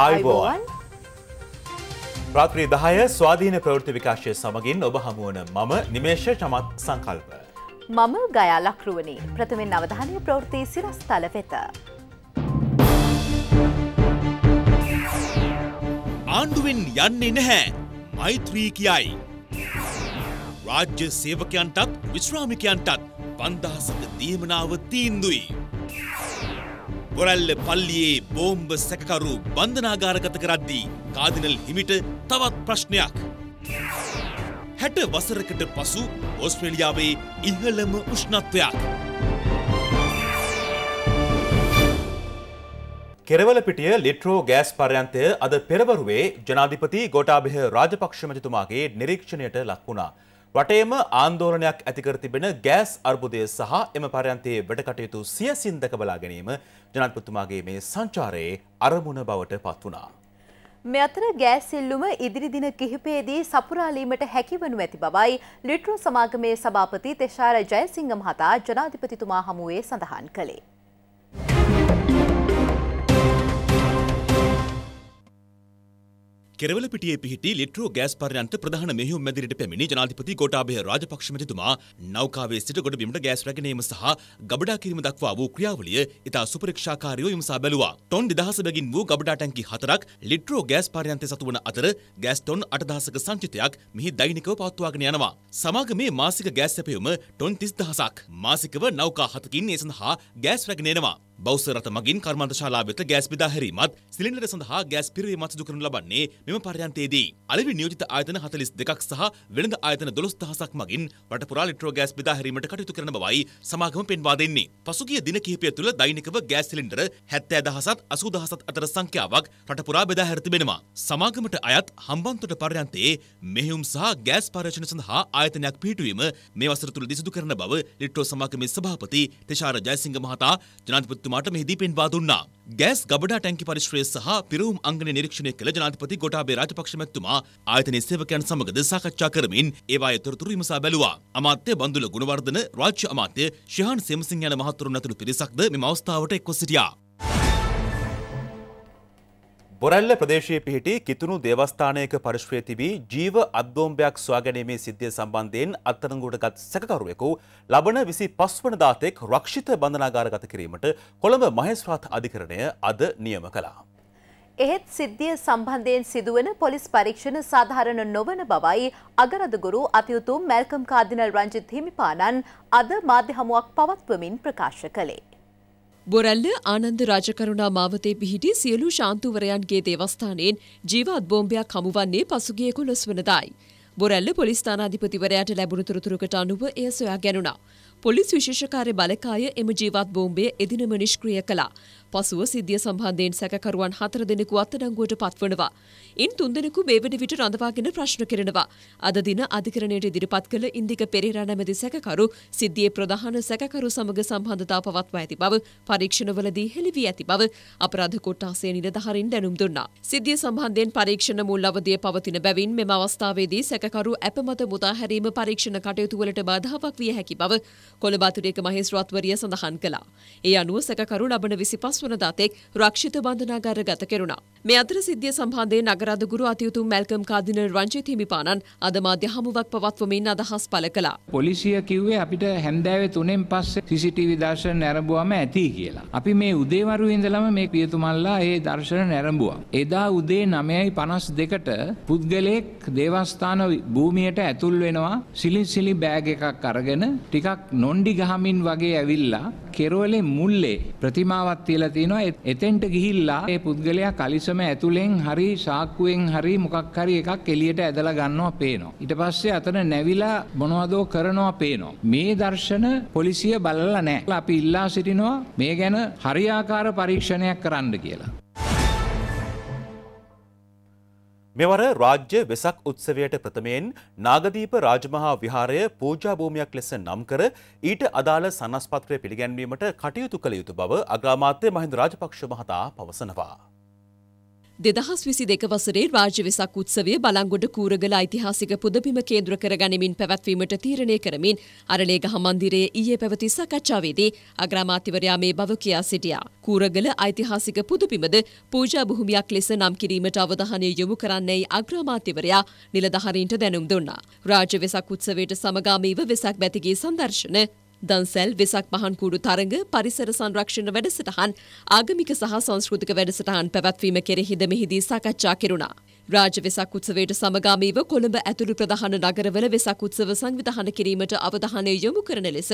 ආයිබෝවන් ප්‍රාත්‍රී දහය ස්වාධීන ප්‍රවෘති විකාශය සමගින් ඔබ හමුවන මම නිමේශ චමත් සංකල්ප. මම ගයා ලක්රුවනි ප්‍රථමෙන් අවධානය ප්‍රවෘති සිරස්ථල වෙත. ආණ්ඩුවෙන් යන්නේ නැහැ මෛත්‍රී කියයි. රාජ්‍ය සේවකයන්ටත් විශ්‍රාමිකයන්ටත් පන්දහසක දීමනාව තීන්දුයි. ගොරැල්ල පල්ලියේ බෝම්බ සැකකරු බන්ධනාගාරගත කරද්දී කාදිනල් හිමිට තවත් ප්‍රශ්නයක්. හැට වසරකට පසු ඔස්ට්‍රේලියාවේ ඉහළම උෂ්ණත්වයක්. කෙරවල පිටිය ලිට්‍රෝ ගෑස් පර්යන්තය අද පෙරවරුවේ ජනාධිපති ගොටාබෙහ රාජපක්ෂ මැතිතුමාගේ නිරීක්ෂණයට ලක් වුණා. වටේම ආන්දෝලනයක් ඇතිකර තිබෙන ගෑස් අර්බුදය සහ එම පරයන්තයේ වැඩකටයුතු සියසින් දැක බලා ගැනීම ජනපතුමාගේ මේ සංචාරයේ අරමුණ බවට පත් වුණා. මෙ අතර ගෑස් ඉල්ලුම ඉදිරි දින කිහිපයේදී සපුරාලීමට හැකිවනු ඇති බවයි ලිට්‍රෝ සමාගමේ සභාපති තෙෂාර ජයසිංහ මහතා ජනාධිපතිතුමා හමුවේ සඳහන් කළේ. කෙරවලපිටියේ පිහිටි ලිට්‍රෝ ගෑස් පර්යන්ත ප්‍රධාන මෙහෙයුම් මැදිරිට පැමිණි ජනාධිපති ගෝඨාභය රාජපක්ෂ මැතිතුමා නෞකාවේ සිට ගොඩ බිමට ගෑස් රැගෙනීම සහ ගබඩා කිරීම දක්වා වූ ක්‍රියාවලිය ඉතා සුපරීක්ෂාකාරීව විමසා බැලුවා. ටොන් 2000 බැගින් වූ ගබඩා ටැංකි 4ක් ලිට්‍රෝ ගෑස් පර්යන්තේ සතු වන අතර ගෑස් ටොන් 8000ක සංචිතයක් මෙහි දෛනිකව පවත්වාගෙන යනවා. සමාගමේ මාසික ගෑස් සැපයුම ටොන් 30000ක්. මාසිකව නෞකා 7කින් ඒ සඳහා ගෑස් රැගෙන එනවා. බෞසරත මගින් කර්මාන්ත ශාලා වෙත ගෑස් බෙදා හැරීමත් සිලින්ඩර සඳහා ගෑස් පිරවීමත් සිදු කරනු ලබන්නේ මෙම පර්යන්තයේදී. අලෙවි නියෝජිත ආයතන 42ක් සහ වෙළඳ ආයතන 12000ක් මගින් රට පුරා ලිට්‍රෝ ගෑස් බෙදා හැරීමට කටයුතු කරන බවයි සමාගම පෙන්වා දෙන්නේ. පසුගිය දින කිහිපය තුළ දෛනිකව ගෑස් සිලින්ඩර 70000ත් 80000ත් අතර සංඛ්‍යාවක් රට පුරා බෙදා හැර තිබෙනවා. සමාගමට අයත් හම්බන්තොට පර්යන්තයේ මෙහෙයුම් සහ ගෑස් පර්යේෂණ සඳහා ආයතනයක් පිහිටුවීම මේ වසර තුළදී සිදු කරන බව ලිට්‍රෝ සමාගමේ සභාපති තෙෂාර ජයසිංහ මහතා ජනාධිපති අමාත්‍යතුමාට මෙහිදී පෙන්වා දුන්නා. ගෑස් ගබඩා ටැංකි පරිශ්‍රය සහ පිරවුම් අංගන නිරීක්ෂණය කළ ජනාධිපති ගොටාබේ රාජපක්ෂ මැතිතුමා ආයතනයේ සේවකයන් සමගද සාකච්ඡා කරමින් ඒවා යතරතුරු විමසා බැලුවා. අමාත්‍ය බන්දුල ගුණවර්ධන රාජ්‍ය අමාත්‍ය ශිහාන් සෙමසිංහ යන මහතුරුන් ඇතුළු පිරිසක්ද මෙම අවස්ථාවට එක්ව සිටියා. බොරැල්ල ප්‍රදේශයේ පිහිටි කිතුුණු දේවස්ථානයක පරිශ්වය තිබී ජීව අත්බෝම්භයක් ස්වාගැනීමේ සිද්ධිය සම්බන්ධයෙන් අත්තරංගුටගත් සැකරුවෙකු ලබන විසි පස්වන දාතෙක් රක්ෂිත බඳනාගාරගත කිරීමට කොළඹ මහෙස්වාත් අධිකරණය අද නියම කලා. එහෙත් සිද්ධිය සම්බන්ධයෙන් සිදුවන පොලිස් පරීක්ෂණ සාධාරණ නොවන බවයි අගරදගුරු අතියුතුම් මැල්කම් කාදිනල් රංජිත් හිමිපාණන් අද මාධ්‍ය හමුවක් පවත්වමින් ප්‍රකාශ කළේ. බොරැල්ල ආනන්ද රාජකරුණා මාවතේ පිහිටි සියලු ශාන්තුවරයන්ගේ දේවස්ථානයෙන් ජීවත් බෝම්බයක් හමුවන්නේ පසුගිය 11 වෙනිදායි. බොරැල්ල පොලිස් ස්ථානාධිපතිවරයාට ලැබුණු තොරතුරුකට අනුව එය සොයා ගැනුණා. පොලිස් විශේෂ කාර්ය බළකාය එම ජීවත් බෝම්බය එදිනම නිෂ්ක්‍රිය කළා. පසුව සිද්ධිය සම්බන්ධයෙන් සැකකරුවන් හතර දෙනෙකු අත්අඩංගුවට පත්වනවා. ඉන් තුන්දෙනෙකු මේ වන විට රඳවාගෙන ප්‍රශ්න කරනවා. අද දින අධිකරණයට ඉදිරිපත් කළ ඉන්දික පෙරේරා නැමැති සැකකරු සිද්ධියේ ප්‍රධාන සැකකරු සමග සම්බන්ධතා පවත්වා ඇති බව පරීක්ෂණවලදී හෙළි වී ඇති බව අපරාධ කොට්ටාසේ නිලධාරීන් දැනුම් දුන්නා. සිද්ධිය සම්බන්ධයෙන් පරීක්ෂණ මුල් අවධිය පවතින බැවින් මෙම අවස්ථාවේදී සැකකරු අපමත මුදා හැරීම පරීක්ෂණ කටයුතු වලට බාධාවක් විය හැකි බව කොළඹ අතිරේක මහේස්ත්‍රාත්වරිය සඳහන් කළා. ඒ අනුව සැකකරු ලබන 25 දහස් වන දාතෙක් රක්ෂිත බන්ධනාගාර ගත කෙරුණා. මේ අතර සිද්ධිය සම්බන්ධයෙන් අගරාධගුරු අතියුතුම් මැල්කම් කාදිනල් රංජිත් හිමිපාණන් අද මාධ්‍ය හමුවක් පවත්වමින් අදහස් පළ කළා. පොලිසිය කිව්වේ අපිට හැන්දෑවේ තුනෙන් පස්සේ CCTV දර්ශන නැරඹුවම ඇති කියලා. අපි මේ උදේවරු ඉඳලම මේ පියතුමල්ලා ඒ දර්ශන නැරඹුවා. එදා උදේ 9:52ට පුද්ගලයෙක් දේවස්ථාන භූමියට ඇතුල් වෙනවා සිලින් සිලි බෑග් එකක් අරගෙන ටිකක් නොණ්ඩි ගහමින් වගේ ඇවිල්ලා කෙරුවලේ මුල්ලේ ප්‍රතිමාවක් තියලා තිනවා එතෙන්ට ගිහිල්ලා ඒ පුද්ගලයා කලිසම ඇතුලෙන් හරි සාක්කුවෙන් හරි මොකක් හරි එකක් එළියට ඇදලා ගන්නවා පේනවා ඊට පස්සේ අතන නැවිලා මොනවදෝ කරනවා පේනවා මේ දර්ශන පොලිසිය බලලා නැහැ අපි ඉල්ලා සිටිනවා මේ ගැන හරියාකාර පරීක්ෂණයක් කරන්න කියලා මෙවර රාජ්‍ය වෙසක් උත්සවයට ප්‍රථමයෙන් නාගදීප රාජමහා විහාරය පූජාභූමයක් ලෙස නම් කර ඊට අදාළ සනස්පත්‍රය පිළිගැන්වීමට කටයුතු කළ යුතු බව අග්‍රාමාත්‍ය මහින්ද රාජපක්ෂ මහතා පවසනවා. දෙදහස් විසි දෙක වසරේ රාජ්‍ය වෙසක් උත්සවය බලංගොඩ කූරගල ඓතිහාසික පුදබිම කේන්ද්‍ර කරගනිමින් පැවැත්වීමට තීරණය කරමින් අරණේගහ මන්දිරයේ ඊයේ පැවති සාකච්ඡාවේදී අග්‍රාමාත්‍යවරයා මේ බව කියා සිටියා. කූරගල ඓතිහාසික පුදබිමද පූජා භූමියක් ලෙස නම් කිරීමට අවධානය යොමු කරන්නයි අග්‍රාමාත්‍යවරයා නිලධාරීන්ට දැනුම් දුන්නා. රාජ්‍ය වෙසක් උත්සවයට සමගාමීව වෙසක් බැතිගේ සංදර්ශන දන්සැල් වෙසක් පහන්කූඩු තරඟ පරිසර සංරක්ෂණ වැඩසටහන් ආගමික සහ සංස්කෘතික වැඩසටහන් පැවැත්වීම කෙරෙහිද මෙහිදී සාකච්ඡා කෙරුණා. රාජ වෙසක් උත්සවයට සමගාමීව කොළඹ ඇතුළු ප්‍රධාන නගරවල වෙසක් උත්සව සංවිධාන කිරීමට අවධානය යොමු කරන ලෙස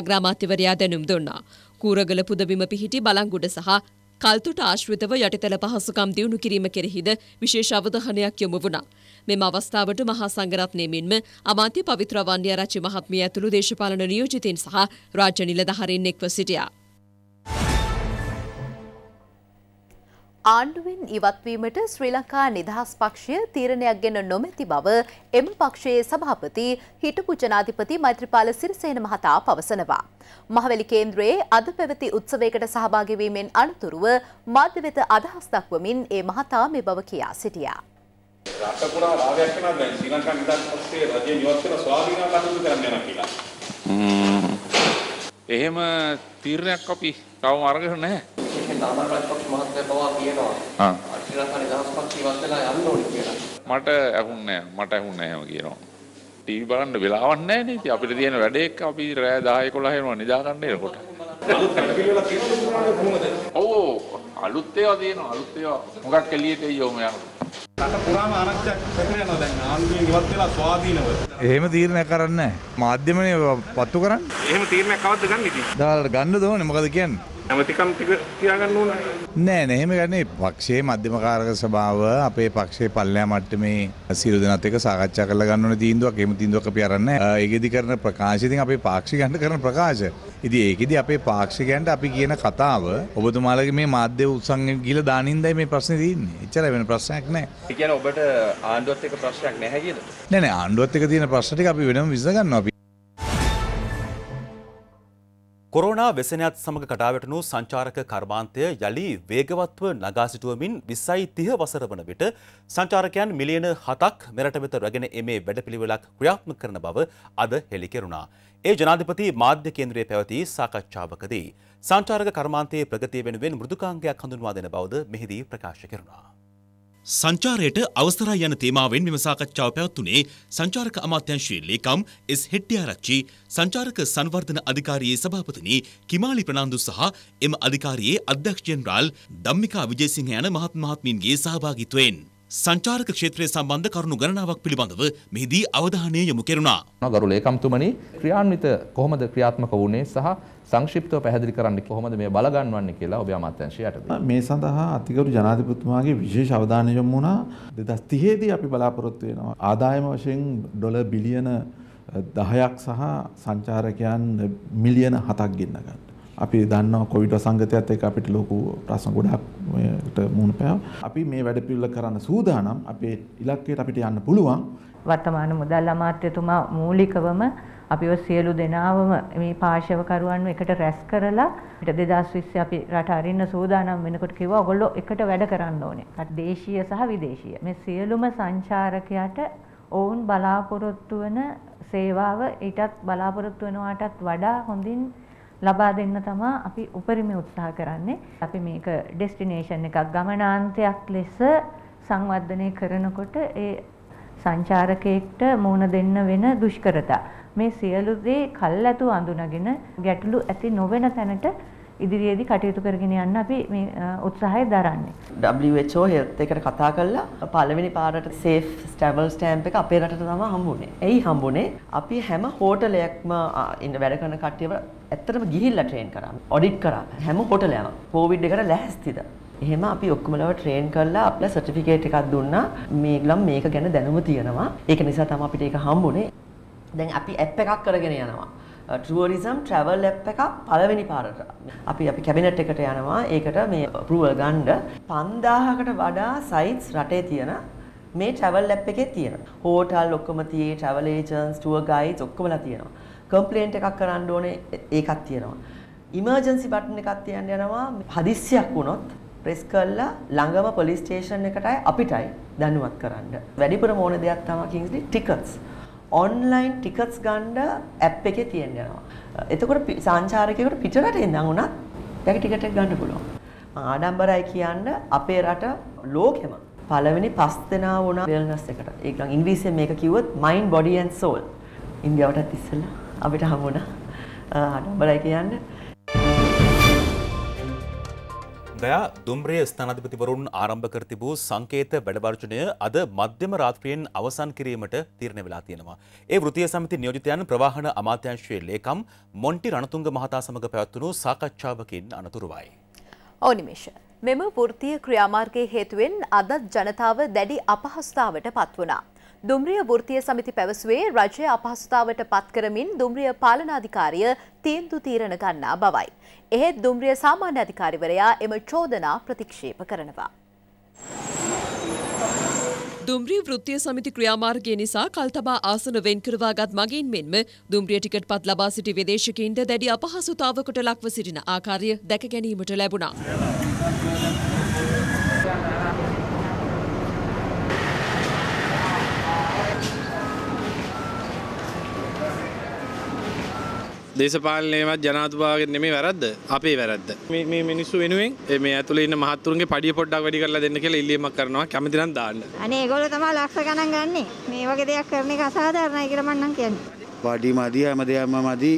අග්‍රාමාත්‍යවරයා දැනුම් දුන්නා. කූරගල පුදබිම පිහිටි බලංගොඩ සහ කල්තුට ආශ්‍රිතව යටිතල පහසුකම් දියුණු කිරීම කෙරෙහිද විශේෂ අවධානයක් යොමු වුණා. මෙම අවස්ථාවට මහා සංඝරත්නය මෙන්ම අමාත්‍ය පවිත්‍ර වන්දියාරච්චි මහත්මිය ඇතුළු දේශපාලන නියෝජිතින් සහ රාජ්‍ය නිලධාරීන් එක්ව සිටියා. ආණ්ඩුවෙන් ඉවත්වීමට ශ්‍රී ලංකා නිදහස් පක්ෂය තීරණයක් ගැන නොමැති බව එම පක්ෂයේ සභාපති හිටපු ජනාධිපති මෛත්‍රපාල සිරිසේන මහතා පවසනවා. මහවැලි කේන්ද්‍රයේ අද පැවති උත්සවයකට සහභාගිවීමෙන් අනතුරුව මාධ්‍ය වෙත අදහස් දක්වමින් ඒ මහතා මේ බව කියා සිටියා. රට පුරා රාවයක් වෙනවා දැන් ශ්‍රී ලංකා නිදහස් පස්සේ රජයෙන් ඉවත් වෙලා ස්වාධීනව කටයුතු කරන්න යනවා කියලා. එහෙම තීරණයක් අපි තවම අරගෙන නැහැ. නාමල් රාජපක්ෂ මහත්මයා පවා කියනවා. ශ්‍රී ලංකා නිදහස් පක්ෂ ඉවත් වෙලා යන්න ඕනේ කියලා. මට ඇහුන්නේ නැහැ. මට ඇහුන්නේ නැහැ එහෙම කියනවා. ටීවී බලන්න වෙලාවක් නැහැ නේද? ඉතින් අපිට තියෙන වැඩේ එක්ක අපි රෑ 10 11 වෙනවා නිදා ගන්න එනකොට. ඔව් අලුත් ඒවා තියෙනවා අලුත් ඒවා මොකක් එළියට එයි යෝම යනවා. රට පුරාම අනක්ෂයක් පැතිරෙනවා දැන් ආණ්ඩුවෙන් ඉවත් වෙලා ස්වාධීනව. එහෙම තීරණයක් කරන්නේ නැහැ. මාධ්‍යමනේ පත්තු කරන්නේ. එහෙම තීරණයක් කවද්ද ගන්න ඉතින්? දාලා ගන්න දෝනේ මොකද කියන්නේ? නැමතිකම් ටික තියාගන්න ඕන නෑ නෑ එහෙම ගන්නේ පක්ෂයේ මධ්‍යමකාරක සභාව අපේ පක්ෂයේ පල්ලෑ මට්ටමේ සියලු දෙනාත් එක්ක සාකච්ඡා කරලා ගන්න ඕන තීන්දුවක් එහෙම තීන්දුවක් අපි අරන් නැහැ. ඒකෙදි කරන ප්‍රකාශය ඉතින් අපේ පාක්ෂිකයන්ට කරන ප්‍රකාශය. ඉති ඒකෙද අපේ පාක්ෂිකයන්ට අපි කියන කතාව ඔබතුමාලගේ මේ මාධ්‍ය උත්සංග ගිල දානින්දයි මේ ප්‍රශ්නේ තියෙන්නේ. එච්චර වෙන ප්‍රශ්නයක් නැහැ. ඒ කියන්නේ ඔබට ආණ්ඩුවත් එක්ක ප්‍රශ්නයක් නැහැ කියලාද? නෑ නෑ ආණ්ඩුවත් එක්ක තියෙන ප්‍රශ්න ටික අපි වෙනම විසඳ ගන්නවා. කොරෝනා වෙසනයත් සමඟ කඩාවැටනු සංචාරක කර්මාන්තය යළි වේගවත්ව නගා සිටුවමින් විස්සයි තිහ වසර වන විට සංචාරකයන් මිලියන හතක් මෙරට වෙත රගෙන එමේ වැඩපිළිවෙලක් ක්‍රියාත්ම කරන බව අද හෙළිකෙරුණා. ඒ ජනාධිපති මාධ්‍ය කේන්ද්‍රයේ පැවති සාකච්ඡාවකදී. සංචාරක කර්මාන්තයේ ප්‍රගතිය වෙනුවෙන් මෘදුකාංගයක් හඳුන්වා දෙන බවද මෙහිදී ප්‍රකාශ කෙරුණා. සංචාරයට අවසරයි යන තේමාවෙන් මෙම සාකච්ඡාව පැවැත්වුණේ සංචාරක අමාත්‍යංශයේ ලේකම් එස් හෙට්ටිආරච්චි සංචාරක සංවර්ධන අධිකාරියේ සභාපතිනි කිමාලි ප්‍රනාන්දු සහ එම අධිකාරියේ අධ්‍යක්ෂ ජෙනරාල් ධම්මිකා විජේසිංහ යන මහත් මහත්මීන්ගේ සහභාගීත්වයෙන් සංචාරක ක්ෂේත්‍රය සම්බන්ධ කරුණු ගණනාවක් පිළිබඳව මෙහිදී අවධානය යොමු කෙරුණා. ගරු ලේකම්තුමනි ක්‍රියාන්විත කොහොමද ක්‍රියාත්මක වුණේ සහ සංක්ෂිප්තව පැහැදිලි කරන්න කොහොමද මේ බල ගන්නවන්නේ කියලා ඔබ අමාත්‍යංශය යටතේ. මේ සඳහා අතිගරු ජනාධිපතිතුමාගේ විශේෂ අවධානය යොමු වුණා. 2030 දී අපි බලාපොරොත්තු වෙනවා ආදායම වශයෙන් ඩොලර් බිලියන 10ක් සහ සංචාරකයන් මිලියන 7ක් ගෙන්න ගන්න. අපි දන්නවා කොවිඩ් වසංගතයත් එක්ක අපිට ලොකු ප්‍රශ්න ගොඩක් මේකට මුහුණ පැව. අපි මේ වැඩ පිළිවෙල කරන්න සූදානම්. අපේ ඉලක්කයට අපිට යන්න පුළුවන්. වර්තමාන මුදල් අමාත්‍යතුමා මූලිකවම අපිව සියලු දෙනාවම මේ පාර්ශවකරුවන්ව එකට රැස් කරලා 2020 අපි රට අරින්න සූදානම් වෙනකොට කිව්වා ඔයගොල්ලෝ එකට වැඩ කරන්න ඕනේ. දේශීය සහ විදේශීය. මේ සියලුම සංචාරකයට ඔවුන් බලාපොරොත්තු වෙන සේවාව ඊටත් බලාපොරොත්තු වෙනවාටත් වඩා හොඳින් ලබා දෙන්න තමා අපි උපරිම උත්සාහ කරන්නේ. අපි මේක ඩෙස්ටිනේෂන් එකක් ගමනාන්තයක් ලෙස සංවර්ධනය කරනකොට ඒ සංචාරකයෙක්ට මුණ දෙන්න වෙන දුෂ්කරතා. මේ සියලු දේ කල්ැතු අඳුනගෙන ගැටලු ඇති නොවන තැනට ඉදිරියේදී කටයුතු කරගෙන යන්න අපි මේ උත්සාහය දරන්නේ. WHO health එකට කතා කළා පළවෙනි පාරට safe travel stamp එක අපේ රටට තමයි හම්බුනේ. එයි හම්බුනේ අපි හැම හෝටලයක්ම ඉන්න වැඩ කරන කට්ටියව ඇත්තටම ගිහිල්ලා ට්‍රේන් කරා. ඔඩිට් කරා. හැම හෝටලයක්ම COVID එකට ලැහැස්තිද? එහෙම අපි ඔක්කොමලව ට්‍රේන් කරලා අපලා සර්ටිෆිකේට් එකක් දුන්නා. මේගොල්ලන් මේක ගැන දැනුම තියෙනවා. ඒක නිසා තමයි අපිට ඒක හම්බුනේ. දැන් අපි ඇප් එකක් කරගෙන යනවා. ටුවරිසම් ට්‍රැවල් ලැප් එකක් පළවෙනි පාරට අපි අපි කැබිනට් එකට යනවා ඒකට මේ අප්‍රූවල් ගන්න 5000කට වඩා සයිට්ස් රටේ තියෙන මේ ට්‍රැවල් ලැප් එකේ තියෙන. හෝටල් ඔක්කොම තියේ ට්‍රැවල් ඒජන්ට්ස් ටුවර් ගයිඩ්ස් ඔක්කොමලා තියෙනවා. කම්ප්ලේන්ට් එකක් කරන්න ඕනේ ඒකක් තියෙනවා. ඉමර්ජන්සි බටන් එකක් තියන්න යනවා හදිස්සියක් වුණොත් ප්‍රෙස් කරලා ළඟම පොලිස් ස්ටේෂන් එකටයි අපිටයි දැනුවත් කරන්න. වැඩිපුර මොන දෙයක් තමයි කිංස්ලි ටිකට්ස්. ඔන්ලයින් ටිකට්ස් ගන්න ඇප් එකේ තියෙන යනවා. එතකොට සංචාරකයෙකුට පිටරට ඉඳන් උනත් දැන් ටිකට් එක ගන්න පුළුවන්. මම ආඩම්බරයි කියන්න අපේ රට ලෝකෙම පළවෙනි පස් දෙනා වුණා වෙල්නස් එකට. ඒක නම් ඉංග්‍රීසියෙන් මේක කිව්වොත් mind body and soul. ඉන්දියාවටත් ඉස්සෙල්ලා අපිට හම්බුණා. ආඩම්බරයි කියන්නේ ගයා දුම්රිය ස්ථානාධිපතිවරුන් ආරම්භ කර තිබූ සංකේත වැඩවර්ජනය අද මධ්‍යම රාත්‍රියෙන් අවසන් කිරීමට තීරණය වෙලා තියෙනවා. ඒ වෘත්තීය සමිති නියෝජිතයන් ප්‍රවාහන අමාත්‍යාංශයේ ලේකම් මොන්ටි රණතුංග මහතා සමඟ පැවැත්වුණු සාකච්ඡාවකින් අනතුරුවයි. ඕනිමේෂ මෙම වෘත්තීය ක්‍රියාමාර්ගයේ හේතුවෙන් අදත් ජනතාව දැඩි අපහසුතාවට පත් වුණා. දුම්රිය වෘත්තීය සමිති පැවසුවේ රජය අපහසුතාවට පත් කරමින් දුම්රිය පාලනාධිකාරිය තීන්දුව තීරණ ගන්නා බවයි. එහෙත් දුම්රිය සාමාන්‍ය අධිකාරිවරයා එම චෝදනා ප්‍රතික්ෂේප කරනවා. දුම්රිය වෘත්තීය සමිති ක්‍රියාමාර්ගය නිසා කල්තබා ආසන වෙන් කරවාගත් මගින් මෙන්ම දුම්රිය ටිකට් පත් ලබා සිටි විදේශිකයින්ට දැඩි අපහසුතාවකට ලක්ව සිටින ආකාරය දැක ගැනීමට ලැබුණා. දේශපාලනයවත් ජනාතුභාගෙන් නෙමේ වැරද්ද අපේ වැරද්ද මේ මිනිස්සු වෙනුවෙන් මේ ඇතුළේ ඉන්න මහත්තුරුන්ගේ පඩිය පොඩ්ඩක් වැඩි කරලා දෙන්න කියලා ඉල්ලීමක් කරනවා කැමති නම් දාන්න අනේ ඒගොල්ලෝ තමයි ලක්ෂ ගණන් ගන්නෙ මේ වගේ දෙයක් කරන එක අසාධාරණයි කියලා මම නම් කියන්නේ වඩි මදි හැම දෙයක්ම මදි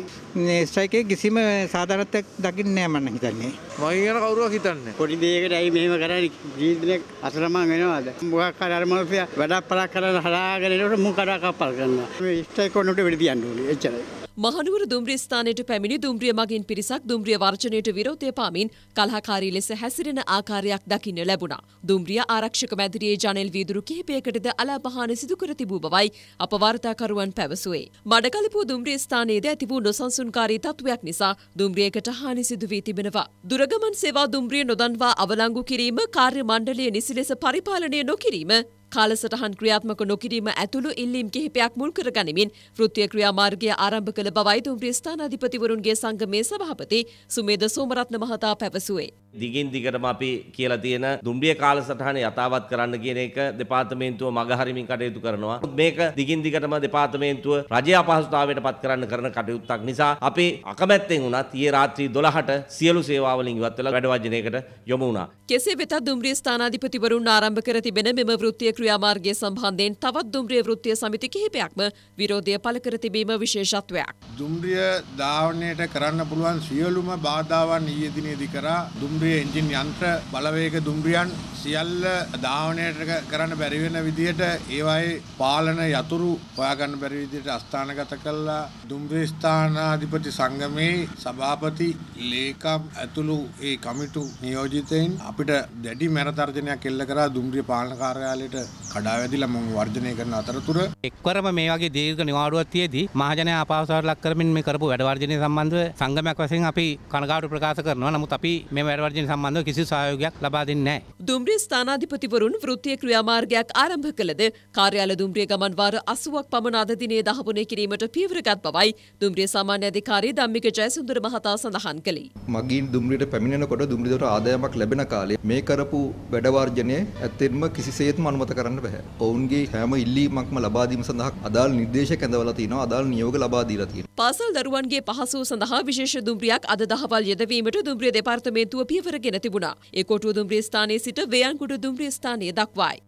ස්ට්‍රයිකේ කිසිම සාධාරණත්වයක් දකින්නේ නැහැ මම හිතන්නේ. මම ගැන කවුරුවක් හිතන්නේ. පොඩි දෙයකට ඇයි මෙහෙම කරන්නේ? ජීවිතේ අසරමං වෙනවද? මොකක් හරි අර මිනිස්සු වැඩක් පලක් කරලා හදාගෙන ඉන්නකොට මූ කඩා කප්පල් කරනවා. මේ ස්ට්‍රයික් කොනට වෙඩි තියන්න ඕනේ. එච්චරයි. මහනුවර දුම්රිය ස්ථානයට පැමිණි දුම්රිය මගින් පිරිසක් දුම්රිය වර්ජනයට විරෝධය පාමින් කලහකාරී ලෙස හැසිරෙන ආකාරයක් දකින්න ලැබුණා. දුම්රිය ආරක්ෂක මැදිරියේ ජනෙල් වීදුරු කිහිපයකටද අලාභාන සිදු කර තිබූ බවයි අප වාර්තාකරුවන් පැවසුවේ. මඩකලපුව දුම්රිය ස්ථානයේද ඇති වූ නොසන්සුන්කාරී තත්ත්වයක් නිසා දුම්රියකට හානි සිදු වී තිබෙනවා. දුරගමන් සේවා දුම්රිය නොදන්වා අවලංගු කිරීම කාර්ය මණ්ඩලය නිසි ලෙස පරිපාලනය නොකිරීම කාලසටහන් ක්‍රියාත්මක නොකිරීම ඇතුළු ඉල්ලීම් කිහිපයක් මුල් කරගනිමින් වෘත්තීය ක්‍රියාමාර්ගය ආරම්භ කළ බවයි දුම්රිය ස්ථානාධිපතිවරුන්ගේ සංගමේ සභාපති සුමේද සෝමරත්න මහතා පැවසුවේ. දිගින් දිගටම අපි කියලා තියෙන දුම්රිය කාලසටහන යථාවත් කරන්න කියන එක දෙපාර්තමේන්තුව මගහරිමින් කටයුතු කරනවා. මේක දිගින් දිගටම දෙපාර්තමේන්තුව රජය අපහසුතාවයට පත් කරන්න කරන කටයුත්තක් නිසා අපි අකමැත්තෙන් වුණත් ඊයේ රාත්‍රී 12ට සියලු සේවාවලින් ඉවත් වෙලා වැඩවර්ජනයකට යොමු වුණා. කෙසේ වෙතත් දුම්රිය ස්ථානාධිපතිවරුන් ආරම්භ කර තිබෙන මෙම වෘත්තීය ක්‍රියාමාර්ගය සම්බන්ධයෙන් තවත් දුම්රිය වෘත්තීය සමිති කිහිපයක්ම විරෝධය පළ කර තිබීම විශේෂත්වයක්. දුම්රිය ධාවනයට කරන්න පුළුවන් සියලුම බාධාවන් ඊයේ දිනේදී කරා දුම්රිය සක්‍රීය එන්ජින් යන්ත්‍ර බලවේග දුම්රියන් සියල්ල ධාවනයට කරන්න බැරි වෙන විදියට ඒවායේ පාලන යතුරු හොයාගන්න බැරි විදියට අස්ථානගත කළා දුම්රිය ස්ථානාධිපති සංගමේ සභාපති ලේකම් ඇතුළු ඒ කමිටු නියෝජිතයින් අපිට දැඩි මරතර්ජනයක් එල්ල කරා දුම්රිය පාලන කාර්යාලයට කඩාවැදිලා මම වර්ජනය කරන අතරතුර එක්වරම මේ වගේ දීර්ඝ නිවාඩුවක් තියේදී මහජනයා අපහසුතාවට ලක් කරමින් මේ කරපු වැඩ වර්ජනය සම්බන්ධව සංගමයක් වශයෙන් අපි කනගාටු ප්‍රකාශ කරනවා නමුත් අපි මේ වැඩ සංවර්ධන සම්බන්ධව කිසි සහයෝගයක් ලබා දෙන්නේ නැහැ. දුම්රිය ස්ථානාධිපතිවරුන් වෘත්තීය ක්‍රියාමාර්ගයක් ආරම්භ කළද කාර්යාල දුම්රිය ගමන් වාර 80ක් පමණ අද දිනේ දහවුනේ කිරීමට පියවරගත් බවයි දුම්රිය සාමාන්‍ය අධිකාරී ධම්මික ජයසුන්දර මහතා සඳහන් කළේ. මගින් දුම්රියට පැමිණෙනකොට දුම්රියට ආදායමක් ලැබෙන කාලේ මේ කරපු වැඩ වර්ජනය ඇත්තෙන්ම කිසිසේත්ම අනුමත කරන්න බෑ. ඔවුන්ගේ හැම ඉල්ලීමක්ම ලබා දීම සඳහා අදාළ නිර්දේශ කැඳවලා තිනවා අදාළ නියෝග ලබා දීලා තියෙනවා. පාසල් දරුවන්ගේ පහසුව සඳහා විශේෂ දුම්රියක් අද දහවල් යෙදවීමට දුම්රිය දෙපාර්තමේන්තුව පිය පියවර ගෙන තිබුණා. ඒ කොටුව දුම්රිය ස්ථානයේ සිට වේයන්කුඩ දුම්රිය ස්ථානය දක්වායි.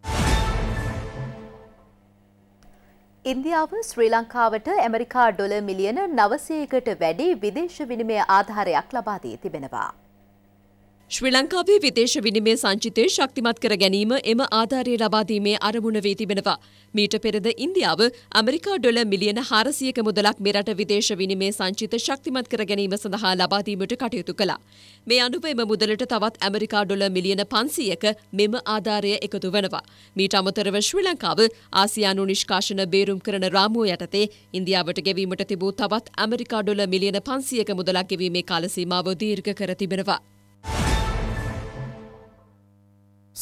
ඉන්දියාව ශ්‍රී ලංකාවට ඇමරිකා ඩොල මිලියන නවසයකට වැඩි විදේශ විනිමය ආධාරයක් ලබා දී තිබෙනවා. ශ්‍රී ලංකාවේ විදේශ විනිමය සංචිතය ශක්තිමත් කර ගැනීම එම ආධාරය ලබාදීමේ අරමුණ වී තිබෙනවා. මීට පෙරද ඉන්දියාව ඇමරිකා ඩොල මිලියන හාරසියක මුදලක් මෙරට විදේශ විනිමේ සංචිත ශක්තිමත් කර ගැනීම සඳහා ලබාදීමට කටයුතු කළා. මේ අනුව එම මුදලට තවත් ඇමරිකා ඩොල මිලියන පන්සීයක මෙම ආධාරය එකතු වෙනවා. මීට අමතරව ශ්‍රී ලංකාව ආසියානු නිෂ්කාශන බේරුම් කරන රාමුව යටතේ ඉන්දියාවට ගෙවීමට තිබූ තවත් ඇමරිකා ඩොල මිලියන පන්සියක මුදලක් ගෙවීමේ කාලසීමාව දීර්ඝ කර තිබෙනවා.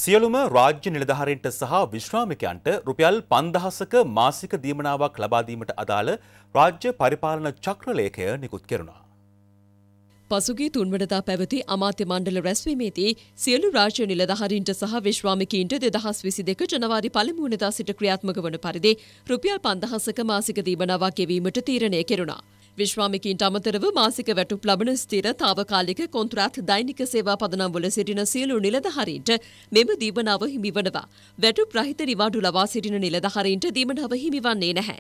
සියලුම රාජ්‍ය නිලධාරීන්ට සහ විශ්‍රාමිකයන්ට රුපියල් පන්දහසක මාසික දීමනාවක් ලබාදීමට අදාළ රාජ්‍ය පරිපාලන චක්‍රලේඛය නිකුත් කෙරුණා. පසුගිය තුන්වනදා පැවති අමාත්‍ය මණ්ඩල රැස්වීමේදී සියලු රාජ්‍ය නිලධාරීන්ට සහ විශ්වාමිකීන්ට දෙදහස් විසි දෙක ජනවාරි පළමුුණදා සිට ක්‍රියාත්මක වන පරිදි රුපියල් පන්දහසක මාසික දීමනාවක් ගෙවීමට තීරණය කෙරුණා. විශ්වාමිකින්ට අමතරව මාසික වැටුප් ලබන ස්ථිර තාවකාලික කොන්ත්‍රාත් දෛනික සේවා පදනම් වල සිටින සියලු නිලධහරීන්ට මෙම දීමනාව හිමිවනවා. වැටුප් රහිත නිවාඩු ලබා සිටින නිලධහරීන්ට දීමනාව හිමිවන්නේ නැහැ.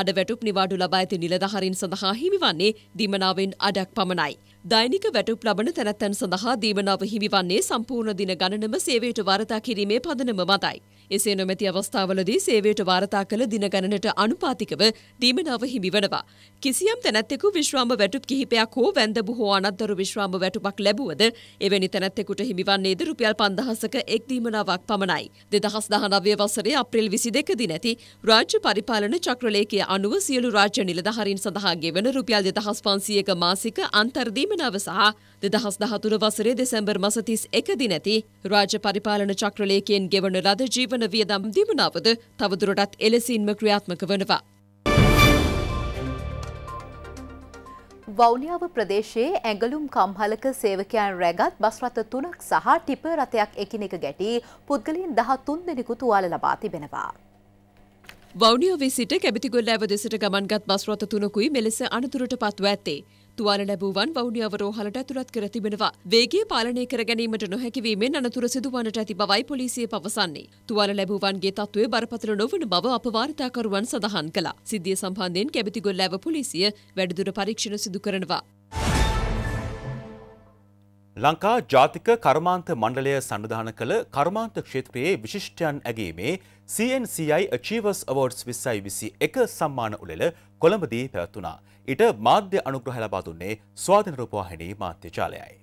අඩ වැටුප් නිවාඩු ලබා ඇති නිලධහරින් සඳහා හිමිවන්නේ දීමනාවෙන් අඩක් පමණයි. දෛනික වැටුප් ලබන තැනැත්තැන් සඳහා දීමනාව හිමිවන්නේ සම්පූර්ණ දින ගණනම සේවයට වාර්තා කිරීමේ පදනම මතයි. එසේ නොමැති අවස්ථාවලදී සේවයට වාර්තා කළ දින ගණනට අනුපාතිකව දීමනාව හිමි වනවා. කිසියම් තැනැත්තෙකු විශ්‍රාම වැටුප් කිහිපයක් හෝ වැඳ බොහෝ අනත්තරු විශ්‍රාම වැටුපක් ලැබුවද එවැනි තැනැත්තෙකුට හිමිවන්නේද රුපියල් පන්දහසක එක් දීමනාවක් පමණයි. දෙදහස් දහනවය වසරේ අප්‍රේල් විසි දෙකදි නැති රාජ්‍ය පරිපාලන චක්‍රලේකය අනුව සියලු රාජ්‍ය නිලධහරින් සඳහා ගෙවන රුපියල් දෙදහස් පන්සියක මාසික අන්තර්දීමනාව සහ දෙදහස් දහතුර වසරේ දෙසැම්බර් මසතිස් එකදි නැති රාජ්‍ය පරිපාලන චක්‍රලේකයෙන් ගෙවන ලද ජීවන නිර්මාණ වියදම් දිමනාවද තවදුරටත් එලෙසින්ම ක්‍රියාත්මක වනවා. වෞලියාව ප්‍රදේශයේ ඇඟලුම් කම්හලක සේවකයන් රැගත් බස් රථ තුනක් සහ ටිපර් රථයක් එකිනෙක ගැටී පුද්ගලයන් 13 දෙනෙකු තුවාල ලබා තිබෙනවා. වෞලියාවේ සිට කැබිතිගොල්ලෑව දෙසට ගමන්ගත් බස් රථ තුනකුයි මෙලෙස අනතුරට පත්ව ඇත්තේ. තුවාල ලැබූවන් වවුනියාව රෝහලට ඇතුළත් කර තිබෙනවා. වේගය පාලනය කර ගැනීමට නොහැකිවීමෙන් අනතුර සිදුවන්නට ඇති බවයි පොලිසිය පවසන්නේ. තුවාල ලැබූවන්ගේ තත්ත්වය බරපතල නොවන බව අප වාර්තාකරුවන් සඳහන් කළා. සිද්ධිය සම්බන්ධයෙන් කැබිතිගොල්ල ඇව පොලිසිය වැඩිදුර පරීක්ෂණ සිදු කරනවා. ලංකා ජාතික කර්මාන්ත මණ්ඩලය සඳධාන කළ කර්මාන්ත ක්ෂේත්‍රයේ විශිෂ්ටයන් ඇගේීමේ CNCI Achievers Awards විස්සයි විසි එක සම්මාන උළෙල කොළඹදී පැවත්වනා. ඉට මාධ්‍ය අනුග්‍රහ ලබා දුන්නේ ස්වාධීන රූපවාහිනී මාධ්‍ය ජාලයයි.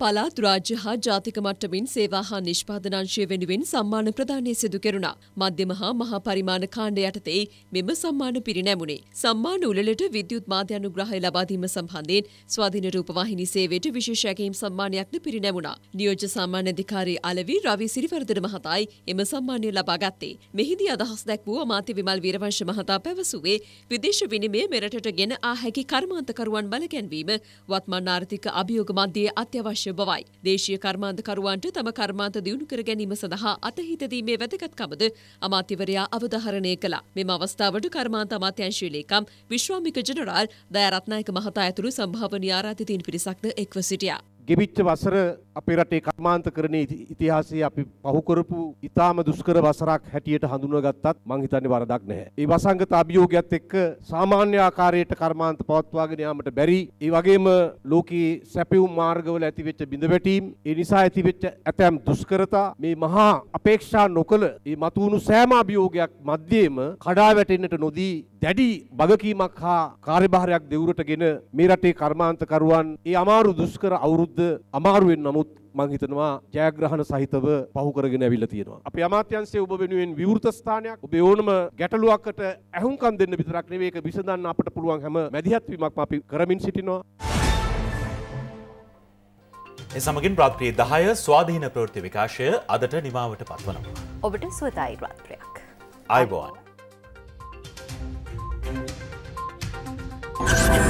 පලාත් රාජ්‍ය හා ජාතික මට්ටමින් සේවා හා නිෂ්පාදනංශය වෙනුවෙන් සම්මාන ප්‍රදානය සිදු කෙරුණා. මධ්‍යම හා මහා පරිමාණ කාණ්ඩ යටතේ මෙම සම්මාන පිරිනැමුණේ. සම්මාන උළෙලට විද්‍යුත් මාධ්‍යානුග්‍රහය ලබා දීම සම්බන්ධයෙන් ස්වාධීන රූපවාහිනී සේවයට විශේෂ යැකීම් සම්මානයක්ද පිරිනැමුණා. නියෝජ්‍ය සම්මාන අධිකාරී අලවි රවි සිරිවර්ධන මහතායි එම සම්මානය ලබා ගත්තේ. මෙහිදී අදහස් දැක් වූ අමාත්‍ය විමල් වීරවංශ මහතා පැවසුවේ විදේශ විනිමය මෙරටට ගෙන ආ හැකි කර්මාන්තකරුවන් බලගැන්වීම වත්මන් ආර්ථික අභියෝග මධ්‍යයේ අත්‍යවශ්‍ය අවශ්‍ය බවයි. දේශීය කර්මාන්තකරුවන්ට තම කර්මාන්ත දියුණු කර ගැනීම සඳහා අතහිතදීමේ වැදගත්කමද අමාත්‍යවරයා අවධාරණය කළා. මෙම අවස්ථාවට කර්මාන්ත අමාත්‍යංශයේ ලේකම් විශ්වාමික ජෙනරාල් දයාරත්නායක මහතා ඇතුළු සම්භාවනීය ආරාධිතයින් පිරිසක්ද එක්ව සිටියා. ගෙවිච්ච වසර අපේ රටේ කර්මාන්තකරණයේ ඉතිහාසයේ අපි පහු කරපු ඊටාම දුෂ්කර වසරක් හැටියට හඳුනගත්තත් මං හිතන්නේ වරදක් නැහැ. ඒ වසංගත අභියෝගයත් එක්ක සාමාන්‍ය ආකාරයට කර්මාන්ත පවත්වාගෙන යාමට බැරි. ඒ වගේම ලෝකයේ සැපියුම් මාර්ගවල ඇතිවෙච්ච බිඳවැටීම්, ඒ නිසා ඇතිවෙච්ච ඇතැම් දුෂ්කරතා මේ මහා අපේක්ෂා නොකළ මේ මතුවුණු සෑම අභියෝගයක් මැදේම කඩා වැටෙන්නට නොදී දැඩි බගකීමක් හා කාර්යභාරයක් දෙවුරටගෙන මේ රටේ කර්මාන්තකරුවන් ඒ අමාරු දුෂ්කර අවුරුදු යුද්ධ අමාරුවෙන් නමුත් මං හිතනවා ජයග්‍රහණ සහිතව පහු කරගෙන ඇවිල්ලා තියෙනවා. අපේ අමාත්‍යංශයේ ඔබ වෙනුවෙන් විවෘත ස්ථානයක් ඔබේ ඕනම ගැටලුවකට ඇහුම්කන් දෙන්න විතරක් නෙවෙයි ඒක විසඳන්න අපට පුළුවන් හැම මැදිහත් වීමක්ම අපි කරමින් සිටිනවා. ඒ සමගින් රාත්‍රියේ 10 ස්වාධීන ප්‍රවෘත්ති විකාශය අදට නිමාවට පත්වනවා. ඔබට සුවදායි රාත්‍රියක්. ආයුබෝවන්. Thank you.